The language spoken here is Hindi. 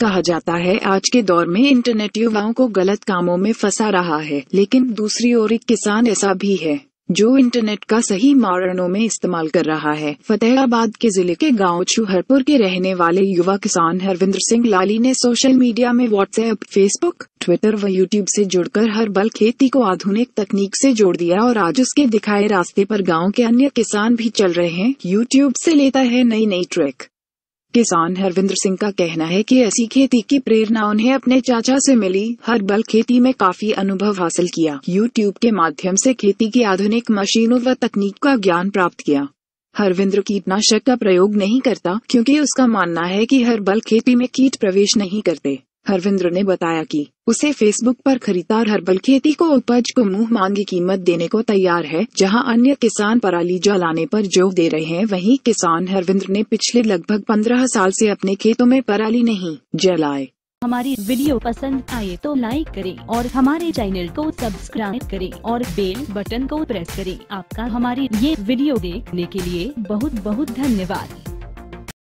कहा जाता है आज के दौर में इंटरनेट युवाओं को गलत कामों में फंसा रहा है लेकिन दूसरी ओर एक किसान ऐसा भी है जो इंटरनेट का सही मारणों में इस्तेमाल कर रहा है फतेहाबाद के जिले के गांव छुहरपुर के रहने वाले युवा किसान हरविंद्र सिंह लाली ने सोशल मीडिया में व्हाट्सएप फेसबुक ट्विटर व यूट्यूब से जुड़कर हर बल खेती को आधुनिक तकनीक से जोड़ दिया और आज उसके दिखाए रास्ते पर गांव के अन्य किसान भी चल रहे हैं यूट्यूब से लेता है नई नई ट्रिक किसान हरविंद्र सिंह का कहना है कि ऐसी खेती की प्रेरणा उन्हें अपने चाचा से मिली हर बल खेती में काफी अनुभव हासिल किया यूट्यूब के माध्यम से खेती की आधुनिक मशीनों व तकनीक का ज्ञान प्राप्त किया हरविंद्र कीटनाशक का प्रयोग नहीं करता क्योंकि उसका मानना है कि बल खेती में कीट प्रवेश नहीं करते हरविंद्र ने बताया कि उसे फेसबुक पर खरीदार हर्बल खेती को उपज को मुंह मांगी कीमत देने को तैयार है जहां अन्य किसान पराली जलाने पर जोर दे रहे हैं वहीं किसान हरविंद्र ने पिछले लगभग पंद्रह साल से अपने खेतों में पराली नहीं जलाए हमारी वीडियो पसंद आए तो लाइक करें और हमारे चैनल को सब्सक्राइब करें और बेल बटन को प्रेस करें आपका हमारी ये वीडियो देखने के लिए बहुत बहुत धन्यवाद